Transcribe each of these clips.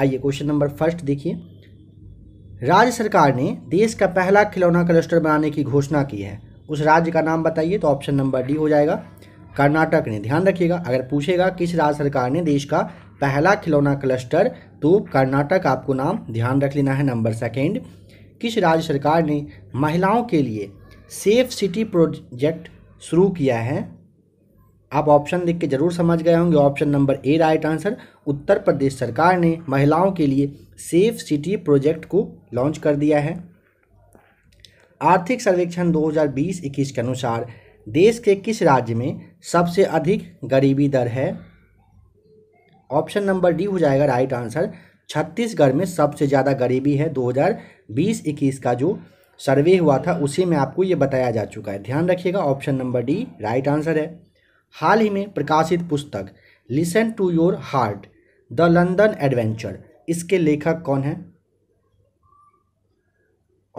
आइए question number first देखिए राज्य सरकार ने देश का पहला खिलौना क्लस्टर बनाने की घोषणा की है उस राज्य का नाम बताइए तो ऑप्शन नंबर डी हो जाएगा कर्नाटक ने ध्यान रखिएगा अगर पूछेगा किस राज्य सरकार ने देश का पहला खिलौना क्लस्टर तो कर्नाटक आपको नाम ध्यान रख लेना है नंबर सेकेंड किस राज्य सरकार ने महिलाओं के लिए सेफ सिटी प्रोजेक्ट शुरू किया है आप ऑप्शन देख के जरूर समझ गए होंगे option number A right answer Uttar Pradesh सरकार ने महिलाओं के लिए सेफ सिटी प्रोजेक्ट को लॉन्च कर दिया है आर्थिक सर्वेक्षण 2020-21 के अनुसार देश के किस राज्य में सबसे अधिक गरीबी दर है ऑप्शन नंबर डी हो जाएगा राइट आंसर छत्तीसगढ़ में सबसे ज़्यादा गरीबी है 2020-21 का जो सर्वे हुआ था उसी में आपको ये बताया जा चुका है ध्यान रखिएगा option number D right answer है हाल ही में प्रकाशित पुस्तक listen to your heart the London adventure इसके लेखक कौन है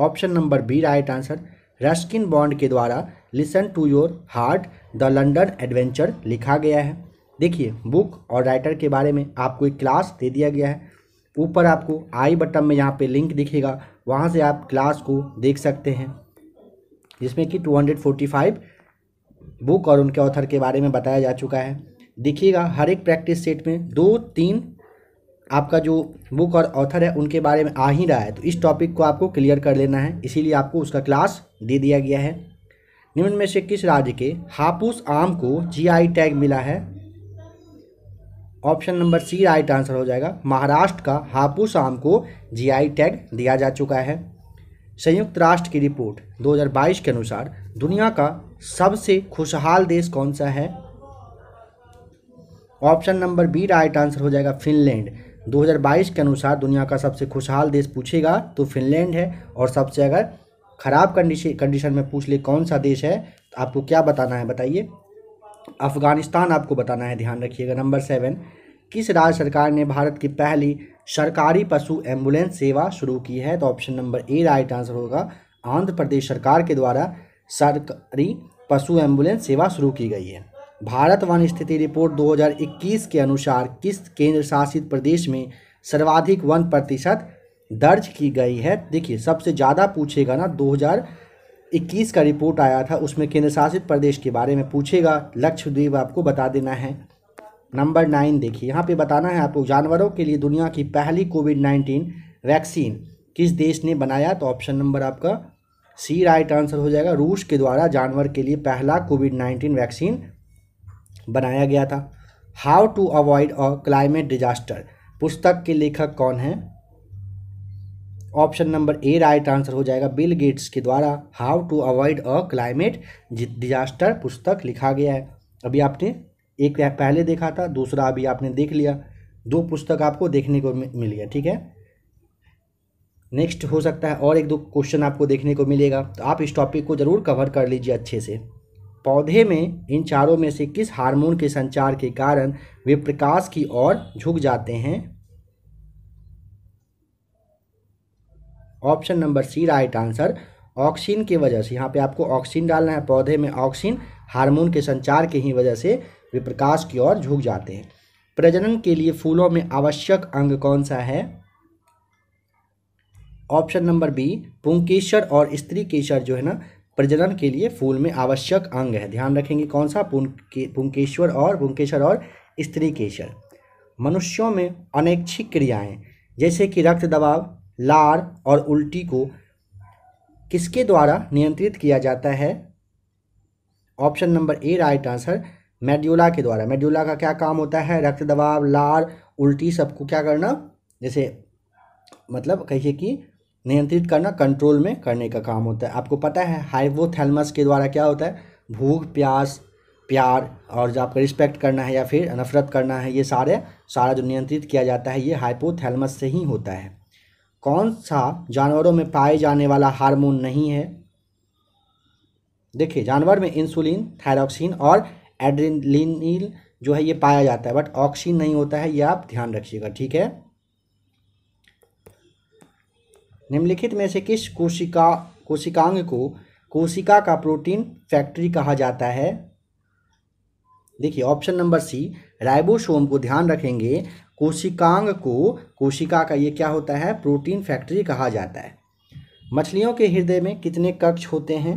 option number B right answer Ruskin Bond के द्वारा listen to your heart the London adventure लिखा गया है देखिए बुक और राइटर के बारे में आपको एक क्लास दे दिया गया है ऊपर आपको आई बटन में यहाँ पे लिंक दिखेगा वहाँ से आप क्लास को देख सकते हैं जिसमें कि 245 बुक और उनके ऑथर के बारे में बताया जा चुका है देखिएगा हर एक प्रैक्टिस सेट में दो तीन आपका जो बुक और ऑथर है उनके बारे में आ ही रहा है तो इस टॉपिक को आपको क्लियर कर लेना है इसीलिए आपको उसका क्लास दे दिया गया है निम्न में से किस राज्य के हापुस आम को जीआई टैग मिला है option number C right answer हो जाएगा महाराष्ट्र का हापुस आम को जीआई टैग दिया जा चुका है संयुक्त राष्ट्र की रिपोर्ट 2022 के अनुसार दुनिया का सबसे खुशहाल देश कौन सा है option number B right answer हो जाएगा फिनलैंड 2022 के अनुसार दुनिया का सबसे खुशहाल देश पूछेगा तो फिनलैंड है और सबसे अगर ख़राब कंडीशन कंडीशन में पूछ ले कौन सा देश है तो आपको क्या बताना है बताइए अफगानिस्तान आपको बताना है ध्यान रखिएगा नंबर सेवन किस राज्य सरकार ने भारत की पहली सरकारी पशु एम्बुलेंस सेवा शुरू की है तो option number A right answer होगा आंध्र प्रदेश सरकार के द्वारा सरकारी पशु एम्बुलेंस सेवा शुरू की गई है भारत वन स्थिति रिपोर्ट 2021 के अनुसार किस केंद्र शासित प्रदेश में सर्वाधिक वन प्रतिशत दर्ज की गई है देखिए सबसे ज़्यादा पूछेगा ना 2021 का रिपोर्ट आया था उसमें केंद्र शासित प्रदेश के बारे में पूछेगा लक्षद्वीप आपको बता देना है नंबर नाइन देखिए यहाँ पे बताना है आपको जानवरों के लिए दुनिया की पहली कोविड नाइन्टीन वैक्सीन किस देश ने बनाया तो ऑप्शन नंबर आपका सी राइट आंसर हो जाएगा रूस के द्वारा जानवर के लिए पहला कोविड नाइन्टीन वैक्सीन बनाया गया था how to avoid a climate disaster पुस्तक के लेखक कौन हैं option number A right answer हो जाएगा बिल गेट्स के द्वारा how to avoid a climate disaster पुस्तक लिखा गया है अभी आपने एक पहले देखा था दूसरा अभी आपने देख लिया दो पुस्तक आपको देखने को मिल गया ठीक है नेक्स्ट हो सकता है और एक दो क्वेश्चन आपको देखने को मिलेगा तो आप इस टॉपिक को ज़रूर कवर कर लीजिए अच्छे से पौधे में इन चारों में से किस हार्मोन के संचार के कारण वे प्रकाश की ओर झुक जाते हैं option number C right answer auxin की वजह से यहाँ पे आपको ऑक्सीन डालना है पौधे में ऑक्सीन हार्मोन के संचार के ही वजह से वे प्रकाश की ओर झुक जाते हैं प्रजनन के लिए फूलों में आवश्यक अंग कौन सा है ऑप्शन नंबर बी पुंकेश्वर और स्त्री केसर जो है ना प्रजनन के लिए फूल में आवश्यक अंग है ध्यान रखेंगे कौन सा पुंके पुंकेश्वर और पुंकेश्वर और स्त्री केसर मनुष्यों में अनैच्छिक क्रियाएं जैसे कि रक्त दबाव लार और उल्टी को किसके द्वारा नियंत्रित किया जाता है option number A right answer medulla के द्वारा मेड्यूला का क्या काम होता है रक्त दबाव लार उल्टी सबको क्या करना जैसे मतलब कहिए कि नियंत्रित करना कंट्रोल में करने का काम होता है आपको पता है हाइपोथैलेमस के द्वारा क्या होता है भूख प्यास प्यार और जो आपका रिस्पेक्ट करना है या फिर नफरत करना है ये सारे सारा जो नियंत्रित किया जाता है ये हाइपोथैलमस से ही होता है कौन सा जानवरों में पाए जाने वाला हार्मोन नहीं है देखिए जानवर में इंसुलिन थायरॉक्सिन और एड्रेलिनिल जो है ये पाया जाता है बट ऑक्सीन नहीं होता है ये आप ध्यान रखिएगा ठीक है निम्नलिखित में से किस कोशिका कोशिकांग को कोशिका का प्रोटीन फैक्ट्री कहा जाता है देखिए ऑप्शन नंबर सी राइबोसोम को ध्यान रखेंगे कोशिकांग को कोशिका का ये क्या होता है प्रोटीन फैक्ट्री कहा जाता है मछलियों के हृदय में कितने कक्ष होते हैं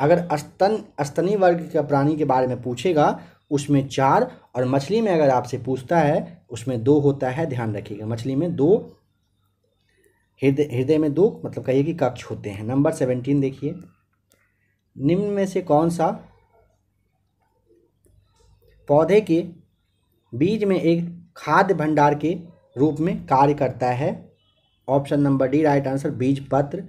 अगर अस्तन अस्तनी वर्ग के प्राणी के बारे में पूछेगा उसमें चार और मछली में अगर आपसे पूछता है उसमें दो होता है ध्यान रखिएगा मछली में दो हृदय हृदय में दो मतलब कहिए कि कक्ष होते हैं नंबर सेवेंटीन देखिए निम्न में से कौन सा पौधे के बीज में एक खाद्य भंडार के रूप में कार्य करता है option number D right answer बीज पत्र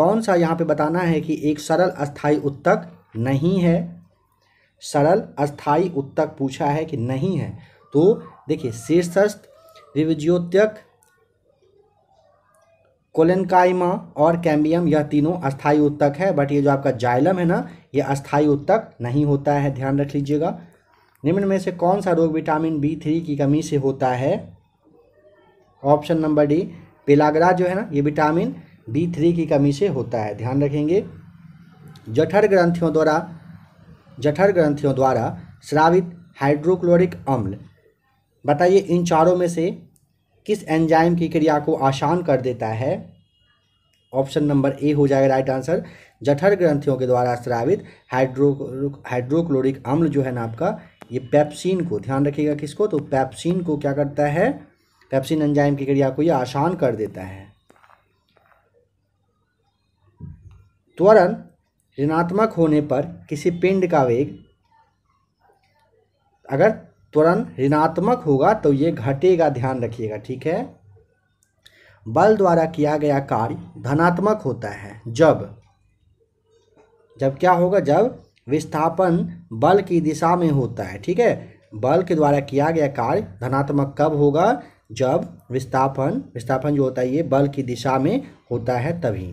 कौन सा यहाँ पे बताना है कि एक सरल अस्थाई उत्तक नहीं है सरल अस्थाई उत्तक पूछा है कि नहीं है तो देखिए शीर्षस्थ रिविज्योत्यक कोलेनकाइमा और कैम्बियम यह तीनों अस्थाई उत्तक है बट ये जो आपका जाइलम है ना ये अस्थाई उत्तक नहीं होता है ध्यान रख लीजिएगा निम्न में से कौन सा रोग विटामिन बी थ्री की कमी से होता है ऑप्शन नंबर डी पेलागरा जो है ना ये विटामिन बी थ्री की कमी से होता है ध्यान रखेंगे जठर ग्रंथियों द्वारा जठर ग्रंथियों द्वारा श्रावित हाइड्रोक्लोरिक अम्ल बताइए इन चारों में से किस एंजाइम की क्रिया को आसान कर देता है ऑप्शन नंबर ए हो जाएगा राइट आंसर जठर ग्रंथियों के द्वारा स्रावित हाइड्रो हाइड्रोक्लोरिक अम्ल जो है ना आपका ये पैप्सिन को ध्यान रखिएगा किसको तो पैप्सिन को क्या करता है पैप्सिन एंजाइम की क्रिया को ये आसान कर देता है त्वरण ऋणात्मक होने पर किसी पिंड का वेग अगर त्वरण ऋणात्मक होगा तो ये घटेगा ध्यान रखिएगा ठीक है बल द्वारा किया गया कार्य धनात्मक होता है जब जब क्या होगा जब विस्थापन बल की दिशा में होता है ठीक है बल के द्वारा किया गया कार्य धनात्मक कब होगा जब विस्थापन विस्थापन जो होता है ये बल की दिशा में होता है तभी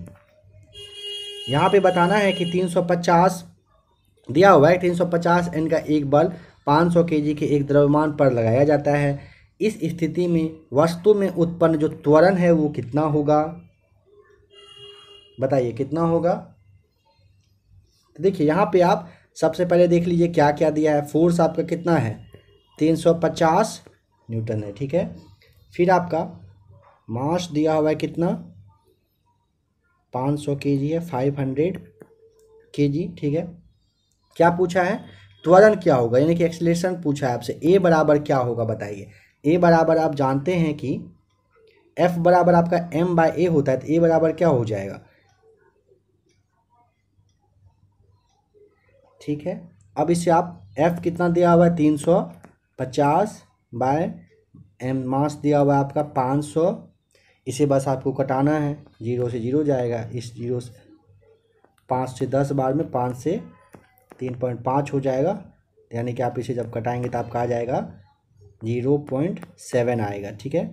यहाँ पे बताना है कि 350 दिया हुआ है 350 इनका एक बल 500 सौ के एक द्रव्यमान पर लगाया जाता है इस स्थिति में वस्तु में उत्पन्न जो त्वरण है वो कितना होगा बताइए कितना होगा तो देखिए यहाँ पे आप सबसे पहले देख लीजिए क्या क्या दिया है फोर्स आपका कितना है 350 न्यूटन है ठीक है फिर आपका मास दिया हुआ है कितना 500 जी है 500 जी ठीक है क्या पूछा है त्वरण क्या होगा यानी कि एक्सलेशन पूछा है आपसे ए बराबर क्या होगा बताइए ए बराबर आप जानते हैं कि एफ बराबर आपका एम बाय ए होता है तो ए बराबर क्या हो जाएगा ठीक है अब इसे आप एफ कितना दिया हुआ है तीन सौ पचास बाय एम मास दिया हुआ है आपका पाँच सौ इसे बस आपको कटाना है जीरो से जीरो जाएगा इस जीरो से पाँच से दस बार में पाँच से तीन पॉइंट पाँच हो जाएगा यानी कि आप इसे जब कटाएंगे तो आपका आ जाएगा जीरो पॉइंट सेवन आएगा ठीक है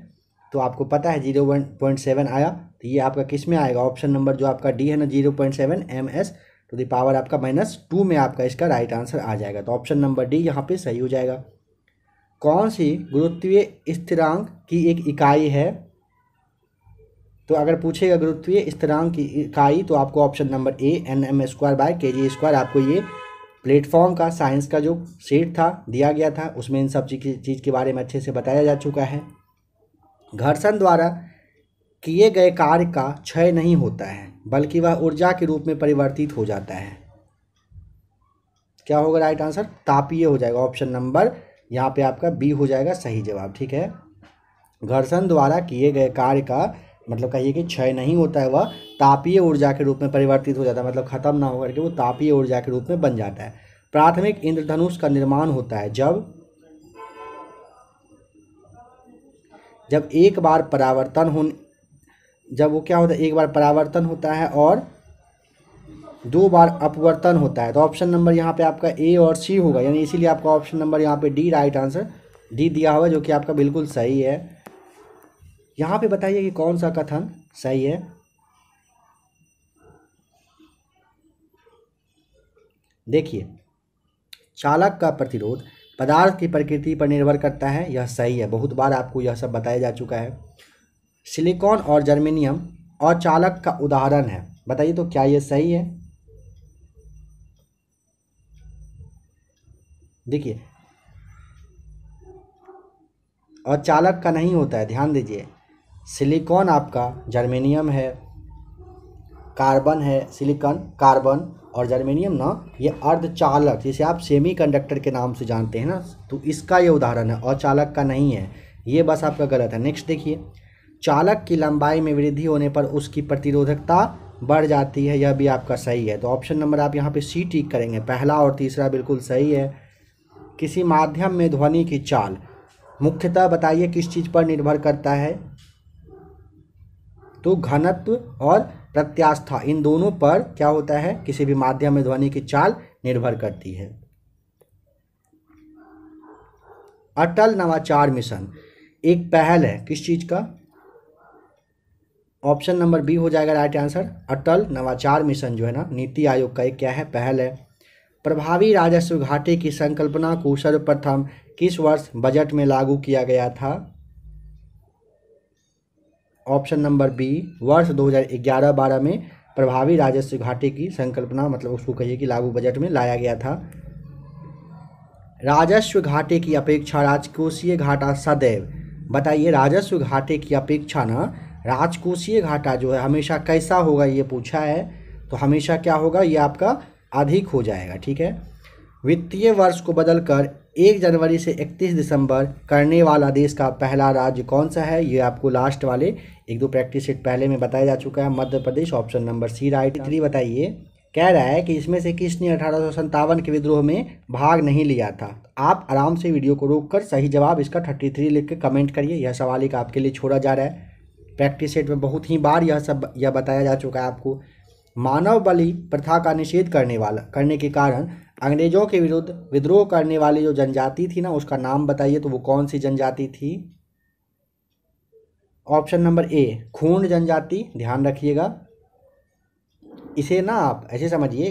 तो आपको पता है जीरो पॉइंट सेवन आया तो ये आपका किस में आएगा ऑप्शन नंबर जो आपका डी है ना zero point seven M S to तो दी पावर आपका माइनस टू में आपका इसका राइट आंसर आ जाएगा तो ऑप्शन नंबर डी यहाँ पर सही हो जाएगा कौन सी गुरुत्वीय स्थिरांक की एक इकाई है तो अगर पूछेगा गुरुत्वीय स्थिरांक की इकाई तो आपको option number A N M square by K G square आपको ये प्लेटफॉर्म का साइंस का जो सेट था दिया गया था उसमें इन सब चीज़ के बारे में अच्छे से बताया जा चुका है घर्षण द्वारा किए गए कार्य का क्षय नहीं होता है बल्कि वह ऊर्जा के रूप में परिवर्तित हो जाता है क्या होगा राइट आंसर तापीय हो जाएगा ऑप्शन नंबर यहाँ पे आपका बी हो जाएगा सही जवाब ठीक है घर्षण द्वारा किए गए कार्य का मतलब कहिए कि क्षय नहीं होता है वह तापीय ऊर्जा के रूप में परिवर्तित हो जाता है मतलब खत्म ना होकर के वो तापीय ऊर्जा के रूप में बन जाता है प्राथमिक इंद्रधनुष का निर्माण होता है जब जब एक बार परावर्तन हो जब वो क्या होता है एक बार परावर्तन होता है और दो बार अपवर्तन होता है तो ऑप्शन नंबर यहाँ पे आपका ए और सी होगा यानी इसीलिए आपका ऑप्शन नंबर यहाँ पे डी राइट आंसर डी दिया हुआ जो कि आपका बिल्कुल सही है यहाँ पे बताइए कि कौन सा कथन सही है देखिए चालक का प्रतिरोध पदार्थ की प्रकृति पर निर्भर करता है यह सही है बहुत बार आपको यह सब बताया जा चुका है सिलिकॉन और जर्मेनियम और चालक का उदाहरण है बताइए तो क्या यह सही है देखिए और चालक का नहीं होता है ध्यान दीजिए सिलिकॉन आपका जर्मेनियम है कार्बन है सिलिकॉन कार्बन और जर्मेनियम ना ये अर्धचालक जिसे आप सेमीकंडक्टर के नाम से जानते हैं ना तो इसका ये उदाहरण है और चालक का नहीं है ये बस आपका गलत है नेक्स्ट देखिए चालक की लंबाई में वृद्धि होने पर उसकी प्रतिरोधकता बढ़ जाती है यह भी आपका सही है तो ऑप्शन नंबर आप यहाँ पे सी टिक करेंगे पहला और तीसरा बिल्कुल सही है किसी माध्यम में ध्वनि की चाल मुख्यतः बताइए किस चीज़ पर निर्भर करता है तो घनत्व और प्रत्यास्था इन दोनों पर क्या होता है किसी भी माध्यम में ध्वनि की चाल निर्भर करती है अटल नवाचार मिशन एक पहल है किस चीज़ का ऑप्शन नंबर बी हो जाएगा राइट आंसर अटल नवाचार मिशन जो है ना नीति आयोग का एक क्या है पहल है प्रभावी राजस्व घाटे की संकल्पना को सर्वप्रथम किस वर्ष बजट में लागू किया गया था ऑप्शन नंबर बी वर्ष 2011-12 में प्रभावी राजस्व घाटे की संकल्पना मतलब उसको कहिए कि लागू बजट में लाया गया था राजस्व घाटे की अपेक्षा राजकोषीय घाटा सदैव बताइए राजस्व घाटे की अपेक्षा ना राजकोषीय घाटा जो है हमेशा कैसा होगा ये पूछा है तो हमेशा क्या होगा ये आपका अधिक हो जाएगा ठीक है वित्तीय वर्ष को बदलकर एक जनवरी से इकतीस दिसंबर करने वाला देश का पहला राज्य कौन सा है ये आपको लास्ट वाले एक दो प्रैक्टिस सेट पहले में बताया जा चुका है Madhya Pradesh option number C right three बताइए कह रहा है कि इसमें से किसने अठारह के विद्रोह में भाग नहीं लिया था आप आराम से वीडियो को रोककर सही जवाब इसका 33 लिख के कमेंट करिए यह सवाल एक आपके लिए छोड़ा जा रहा है प्रैक्टिस सेट में बहुत ही बार यह सब यह बताया जा चुका है आपको मानव बलि प्रथा का निषेध करने वाला करने के कारण अंग्रेजों के विरुद्ध विद्रोह करने वाली जो जनजाति थी ना उसका नाम बताइए तो वो कौन सी जनजाति थी ऑप्शन नंबर ए खून जनजाति ध्यान रखिएगा इसे ना आप ऐसे समझिए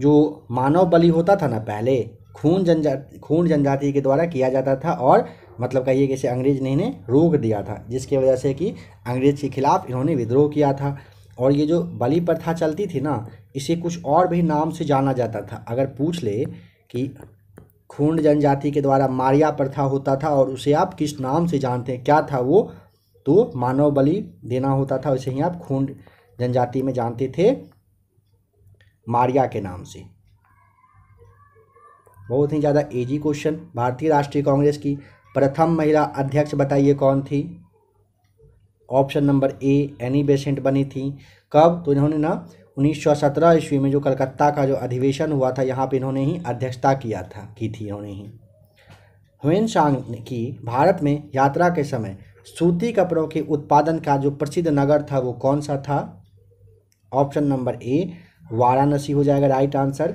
जो मानव बलि होता था ना पहले खून जनजाति खून जनजाति के द्वारा किया जाता था और मतलब कहिए कि इसे अंग्रेज ने इन्हें रोक दिया था जिसकी वजह से कि अंग्रेज के खिलाफ इन्होंने विद्रोह किया था और ये जो बलि प्रथा चलती थी ना इसे कुछ और भी नाम से जाना जाता था अगर पूछ ले कि खूंड जनजाति के द्वारा मारिया प्रथा होता था और उसे आप किस नाम से जानते हैं क्या था वो तो मानव बलि देना होता था उसे ही आप खूंड जनजाति में जानते थे मारिया के नाम से बहुत ही ज़्यादा एजी क्वेश्चन भारतीय राष्ट्रीय कांग्रेस की प्रथम महिला अध्यक्ष बताइए कौन थी option number A Annie Besant बनी थी कब तो इन्होंने ना 1917 ईस्वी में जो कलकत्ता का जो अधिवेशन हुआ था यहाँ पे इन्होंने ही अध्यक्षता किया था की थी इन्होंने ही हुन शांग की भारत में यात्रा के समय सूती कपड़ों के उत्पादन का जो प्रसिद्ध नगर था वो कौन सा था ऑप्शन नंबर ए वाराणसी हो जाएगा राइट आंसर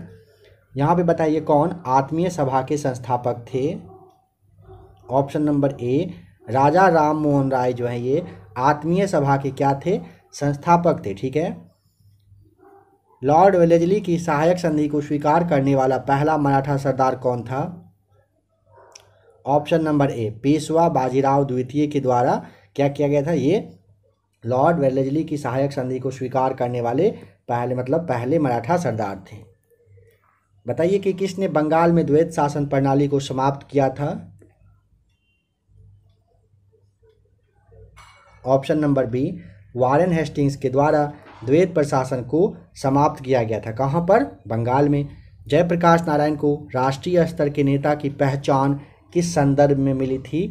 यहाँ पे बताइए कौन आत्मीय सभा के संस्थापक थे option number A Raja Ram Mohan Roy जो है ये आत्मीय सभा के क्या थे संस्थापक थे ठीक है लॉर्ड वेलेजली की सहायक संधि को स्वीकार करने वाला पहला मराठा सरदार कौन था option number A Peshwa Bajirao द्वितीय के द्वारा क्या किया गया था ये लॉर्ड वेलेजली की सहायक संधि को स्वीकार करने वाले पहले मतलब पहले मराठा सरदार थे बताइए कि किसने बंगाल में द्वैत शासन प्रणाली को समाप्त किया था option number B Warren Hastings के द्वारा द्वैत प्रशासन को समाप्त किया गया था कहाँ पर बंगाल में जयप्रकाश नारायण को राष्ट्रीय स्तर के नेता की पहचान किस संदर्भ में मिली थी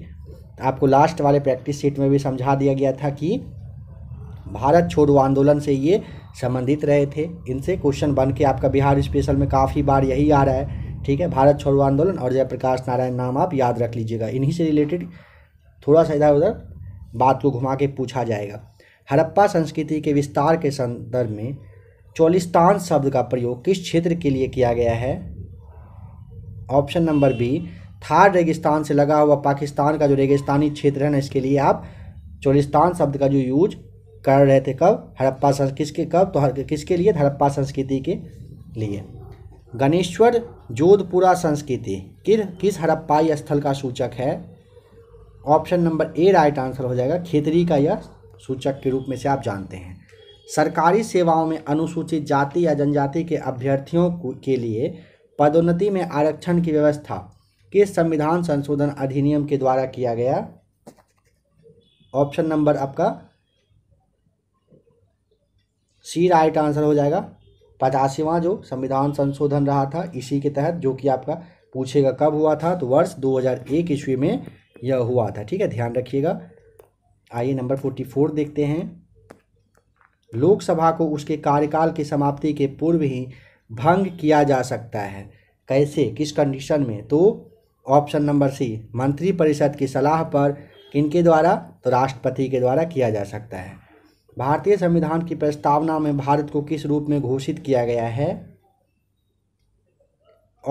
आपको लास्ट वाले प्रैक्टिस सीट में भी समझा दिया गया था कि भारत छोड़ो आंदोलन से ये संबंधित रहे थे इनसे क्वेश्चन बन के आपका बिहार स्पेशल में काफ़ी बार यही आ रहा है ठीक है भारत छोड़ो आंदोलन और जयप्रकाश नारायण नाम आप याद रख लीजिएगा इन्हीं से रिलेटेड थोड़ा सा इधर उधर बात को घुमा के पूछा जाएगा हड़प्पा संस्कृति के विस्तार के संदर्भ में चौलिस्तान शब्द का प्रयोग किस क्षेत्र के लिए किया गया है ऑप्शन नंबर बी थार रेगिस्तान से लगा हुआ पाकिस्तान का जो रेगिस्तानी क्षेत्र है ना इसके लिए आप चौलिस्तान शब्द का जो यूज कर रहे थे कब हड़प्पा संस किसके कब तो किसके लिए हड़प्पा संस्कृति के लिए गणेश्वर जोधपुरा संस्कृति किस किस हड़प्पाई स्थल का सूचक है option number A right answer हो जाएगा खेतरी का यह सूचक के रूप में से आप जानते हैं सरकारी सेवाओं में अनुसूचित जाति या जनजाति के अभ्यर्थियों के लिए पदोन्नति में आरक्षण की व्यवस्था किस संविधान संशोधन अधिनियम के द्वारा किया गया ऑप्शन नंबर आपका सी राइट आंसर हो जाएगा पचासीवा जो संविधान संशोधन रहा था इसी के तहत जो कि आपका पूछेगा कब हुआ था तो वर्ष 2001 ईस्वी में यह हुआ था ठीक है ध्यान रखिएगा आइए नंबर फोर्टी फोर देखते हैं लोकसभा को उसके कार्यकाल की समाप्ति के पूर्व ही भंग किया जा सकता है कैसे किस कंडीशन में तो ऑप्शन नंबर सी मंत्रिपरिषद की सलाह पर किनके द्वारा तो राष्ट्रपति के द्वारा किया जा सकता है भारतीय संविधान की प्रस्तावना में भारत को किस रूप में घोषित किया गया है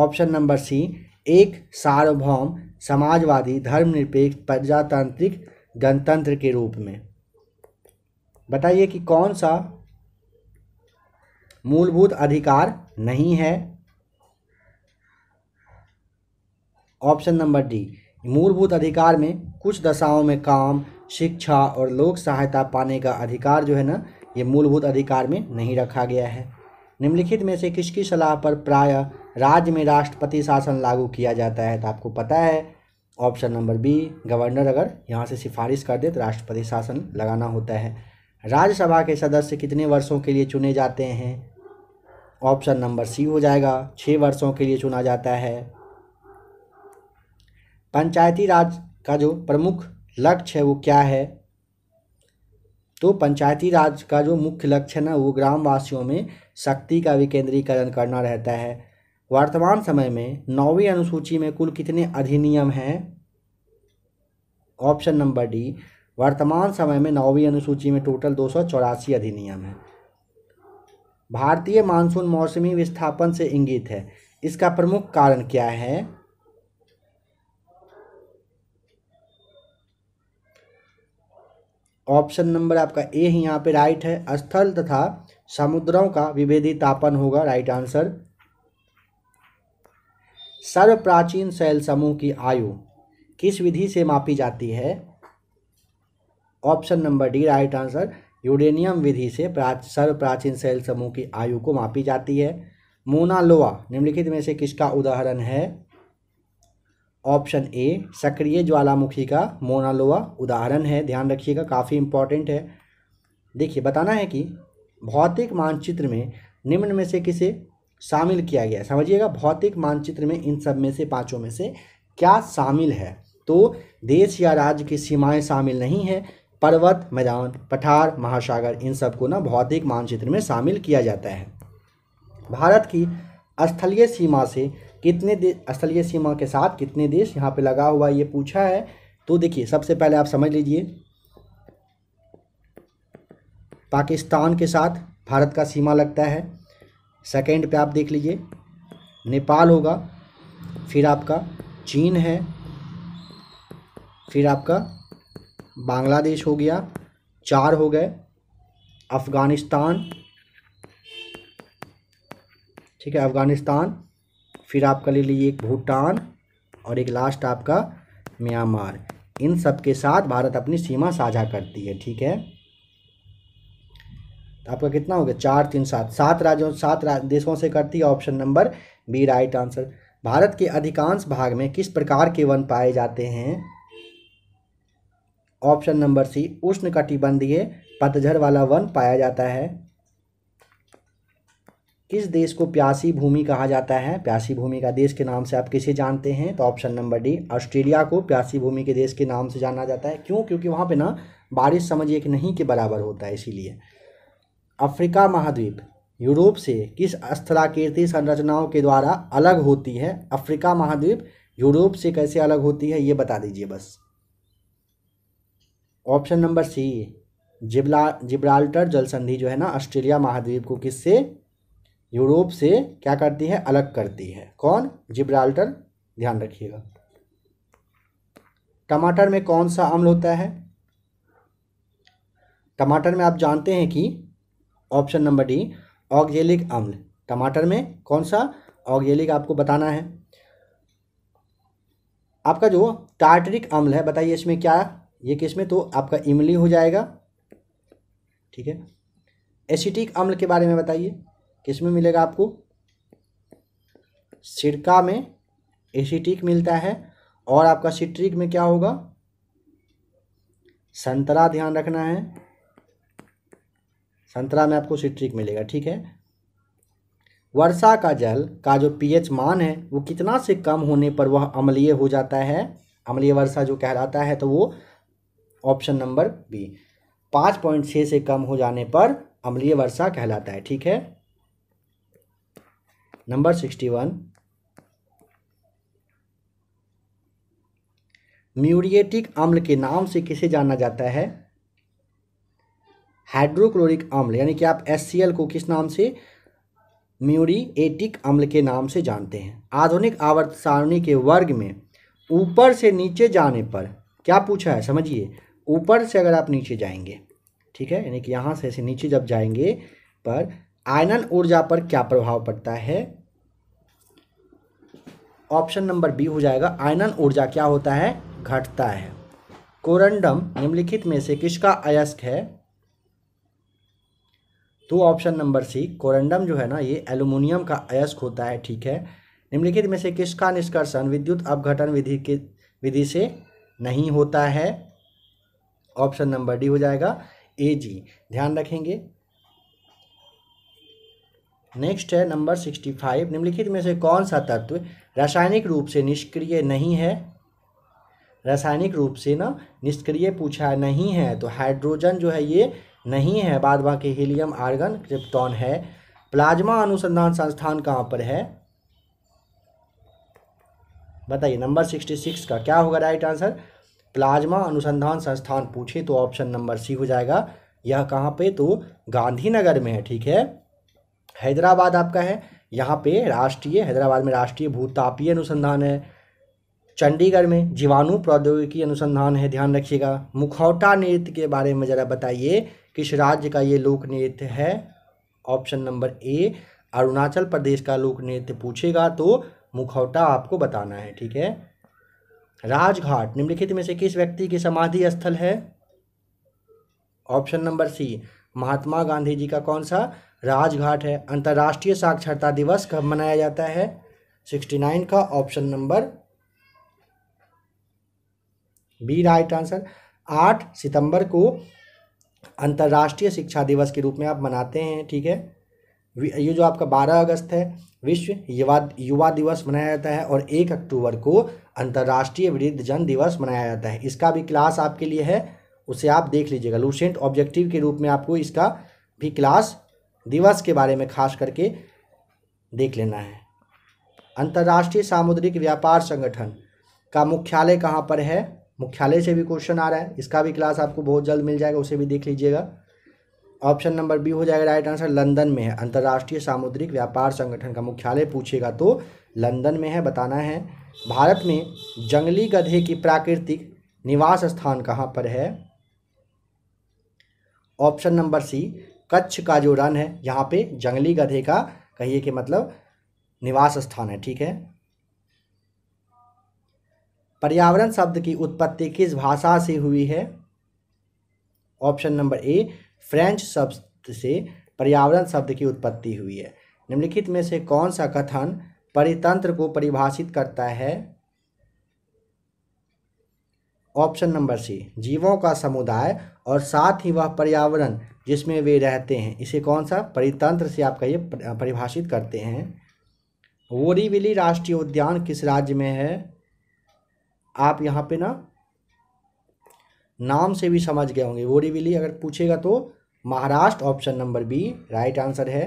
ऑप्शन नंबर सी एक सार्वभौम समाजवादी धर्मनिरपेक्ष प्रजातांत्रिक गणतंत्र के रूप में बताइए कि कौन सा मूलभूत अधिकार नहीं है ऑप्शन नंबर डी मूलभूत अधिकार में कुछ दशाओं में काम शिक्षा और लोक सहायता पाने का अधिकार जो है ना ये मूलभूत अधिकार में नहीं रखा गया है निम्नलिखित में से किसकी सलाह पर प्राय राज्य में राष्ट्रपति शासन लागू किया जाता है तो आपको पता है ऑप्शन नंबर बी गवर्नर अगर यहाँ से सिफारिश कर दे तो राष्ट्रपति शासन लगाना होता है राज्यसभा के सदस्य कितने वर्षों के लिए चुने जाते हैं ऑप्शन नंबर सी हो जाएगा छः वर्षों के लिए चुना जाता है पंचायती राज का जो प्रमुख लक्ष्य है वो क्या है तो पंचायती राज का जो मुख्य लक्ष्य है ना वो ग्रामवासियों में शक्ति का विकेंद्रीकरण करना रहता है वर्तमान समय में नौवीं अनुसूची में कुल कितने अधिनियम हैं ऑप्शन नंबर डी वर्तमान समय में नौवीं अनुसूची में टोटल दो अधिनियम हैं भारतीय मानसून मौसमी विस्थापन से इंगित है इसका प्रमुख कारण क्या है ऑप्शन नंबर आपका ए ही यहाँ पे राइट है स्थल तथा समुद्रों का विभेदी तापन होगा राइट आंसर सर्व प्राचीन शैल समूह की आयु किस विधि से मापी जाती है option number D right answer uranium विधि से प्राच सर्व प्राचीन शैल समूह की आयु को मापी जाती है मोनालोआ निम्नलिखित में से किसका उदाहरण है ऑप्शन ए सक्रिय ज्वालामुखी का मोनालोआ उदाहरण है ध्यान रखिएगा काफ़ी इंपॉर्टेंट है देखिए बताना है कि भौतिक मानचित्र में निम्न में से किसे शामिल किया गया समझिएगा भौतिक मानचित्र में इन सब में से पाँचों में से क्या शामिल है तो देश या राज्य की सीमाएं शामिल नहीं है पर्वत मैदान पठार महासागर इन सब को ना भौतिक मानचित्र में शामिल किया जाता है भारत की स्थलीय सीमा से कितने स्थलीय सीमा के साथ कितने देश यहाँ पे लगा हुआ ये पूछा है तो देखिए सबसे पहले आप समझ लीजिए पाकिस्तान के साथ भारत का सीमा लगता है सेकेंड पे आप देख लीजिए नेपाल होगा फिर आपका चीन है फिर आपका बांग्लादेश हो गया चार हो गए अफ़गानिस्तान ठीक है अफ़गानिस्तान फिर आपका ले लीजिए एक भूटान और एक लास्ट आपका म्यांमार इन सब के साथ भारत अपनी सीमा साझा करती है ठीक है तो आपका कितना हो गया चार तीन सात सात राज्यों सात देशों से करती है option number B right answer Bharat के अधिकांश भाग में किस प्रकार के वन पाए जाते हैं ऑप्शन नंबर सी उष्ण कटिबंधीय पतझड़ वाला वन पाया जाता है किस देश को प्यासी भूमि कहा जाता है प्यासी भूमि का देश के नाम से आप किसे जानते हैं तो ऑप्शन नंबर डी ऑस्ट्रेलिया को प्यासी भूमि के देश के नाम से जाना जाता है क्यों क्योंकि वहाँ पे ना बारिश समझिए कि नहीं के बराबर होता है इसीलिए अफ्रीका महाद्वीप यूरोप से किस स्थलाकृति संरचनाओं के द्वारा अलग होती है अफ्रीका महाद्वीप यूरोप से कैसे अलग होती है ये बता दीजिए बस ऑप्शन नंबर सी जिब्ला जिब्राल्टर जल संधि जो है ना ऑस्ट्रेलिया महाद्वीप को किससे यूरोप से क्या करती है अलग करती है कौन जिब्राल्टर ध्यान रखिएगा टमाटर में कौन सा अम्ल होता है टमाटर में आप जानते हैं कि ऑप्शन नंबर डी ऑक्जेलिक अम्ल टमाटर में कौन सा ऑक्जेलिक आपको बताना है आपका जो टार्टरिक अम्ल है बताइए इसमें क्या ये किस में तो आपका इमली हो जाएगा ठीक है एसिटिक अम्ल के बारे में बताइए किस में मिलेगा आपको सिरका में एसिटिक मिलता है और आपका सिट्रिक में क्या होगा संतरा ध्यान रखना है संतरा में आपको सिट्रिक मिलेगा ठीक है वर्षा का जल का जो पीएच मान है वो कितना से कम होने पर वह अम्लीय हो जाता है अम्लीय वर्षा जो कहलाता है तो वो ऑप्शन नंबर बी पाँच पॉइंट छः से कम हो जाने पर अम्लीय वर्षा कहलाता है ठीक है नंबर सिक्सटी वन म्यूरिएटिक अम्ल के नाम से किसे जाना जाता है हाइड्रोक्लोरिक अम्ल यानी कि आप एस को किस नाम से म्यूरी एटिक अम्ल के नाम से जानते हैं आधुनिक आवर्त सारणी के वर्ग में ऊपर से नीचे जाने पर क्या पूछा है समझिए ऊपर से अगर आप नीचे जाएंगे ठीक है यानी कि यहाँ से ऐसे नीचे जब जाएंगे पर आयनन ऊर्जा पर क्या प्रभाव पड़ता है ऑप्शन नंबर बी हो जाएगा आयनन ऊर्जा क्या होता है घटता है कोरंडम निम्नलिखित में से किसका अयस्क है तो ऑप्शन नंबर सी कोरेंडम जो है ना ये एल्यूमिनियम का अयस्क होता है ठीक है निम्नलिखित में से किसका निष्कर्षण विद्युत अपघटन विधि के विधि से नहीं होता है ऑप्शन नंबर डी हो जाएगा ए जी ध्यान रखेंगे नेक्स्ट है नंबर सिक्सटी फाइव निम्नलिखित में से कौन सा तत्व रासायनिक रूप से निष्क्रिय नहीं है रासायनिक रूप से ना निष्क्रिय पूछा नहीं है तो हाइड्रोजन जो है ये नहीं है बाद बाकी हीलियम आर्गन क्रिप्टॉन है प्लाज्मा अनुसंधान संस्थान कहाँ पर है बताइए नंबर सिक्सटी सिक्स का क्या होगा राइट आंसर प्लाज्मा अनुसंधान संस्थान पूछे तो ऑप्शन नंबर सी हो जाएगा यह कहाँ पे तो गांधीनगर में है ठीक है हैदराबाद आपका है यहाँ पे राष्ट्रीय हैदराबाद में राष्ट्रीय भूतापीय अनुसंधान है चंडीगढ़ में जीवाणु प्रौद्योगिकी अनुसंधान है ध्यान रखिएगा मुखौटा नृत्य के बारे में ज़रा बताइए किस राज्य का ये लोक नृत्य है option number A Arunachal Pradesh का लोक नृत्य पूछेगा तो मुखौटा आपको बताना है ठीक है राजघाट निम्नलिखित में से किस व्यक्ति की समाधि स्थल है option number C Mahatma Gandhi ji का कौन सा राजघाट है अंतर्राष्ट्रीय साक्षरता दिवस कब मनाया जाता है सिक्सटी नाइन का option number B right answer आठ सितंबर को अंतर्राष्ट्रीय शिक्षा दिवस के रूप में आप मनाते हैं ठीक है ये जो आपका 12 अगस्त है विश्व युवा युवा दिवस मनाया जाता है और एक अक्टूबर को अंतर्राष्ट्रीय वृद्ध जन दिवस मनाया जाता है इसका भी क्लास आपके लिए है उसे आप देख लीजिएगा लूसेंट ऑब्जेक्टिव के रूप में आपको इसका भी क्लास दिवस के बारे में खास करके देख लेना है अंतर्राष्ट्रीय सामुद्रिक व्यापार संगठन का मुख्यालय कहाँ पर है मुख्यालय से भी क्वेश्चन आ रहा है इसका भी क्लास आपको बहुत जल्द मिल जाएगा उसे भी देख लीजिएगा ऑप्शन नंबर बी हो जाएगा राइट आंसर लंदन में है अंतर्राष्ट्रीय सामुद्रिक व्यापार संगठन का मुख्यालय पूछेगा तो लंदन में है बताना है भारत में जंगली गधे की प्राकृतिक निवास स्थान कहाँ पर है ऑप्शन नंबर सी कच्छ का जो रन है यहाँ पे जंगली गधे का कहिए कि मतलब निवास स्थान है ठीक है पर्यावरण शब्द की उत्पत्ति किस भाषा से हुई है ऑप्शन नंबर ए फ्रेंच शब्द से पर्यावरण शब्द की उत्पत्ति हुई है निम्नलिखित में से कौन सा कथन परितंत्र को परिभाषित करता है ऑप्शन नंबर सी जीवों का समुदाय और साथ ही वह पर्यावरण जिसमें वे रहते हैं इसे कौन सा परितंत्र से आप कहिए परिभाषित करते हैं वोरीविली राष्ट्रीय उद्यान किस राज्य में है आप यहाँ पे ना नाम से भी समझ गए होंगे बोरीविली अगर पूछेगा तो Maharashtra option number B right answer है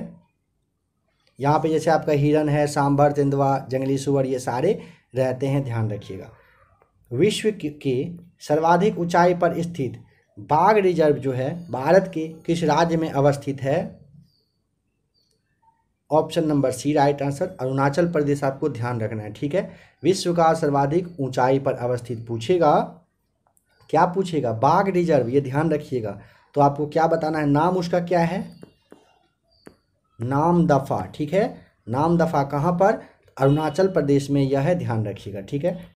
यहाँ पे जैसे आपका हिरन है सांभर तेंदुआ जंगली सुअर ये सारे रहते हैं ध्यान रखिएगा विश्व के सर्वाधिक ऊंचाई पर स्थित बाघ रिजर्व जो है भारत के किस राज्य में अवस्थित है option number C right answer Arunachal Pradesh आपको ध्यान रखना है ठीक है विश्व का सर्वाधिक ऊंचाई पर अवस्थित पूछेगा क्या पूछेगा बाघ रिजर्व ये ध्यान रखिएगा तो आपको क्या बताना है नाम उसका क्या है नाम दफ़ा ठीक है नाम दफ़ा कहाँ पर अरुणाचल प्रदेश में यह है ध्यान रखिएगा ठीक है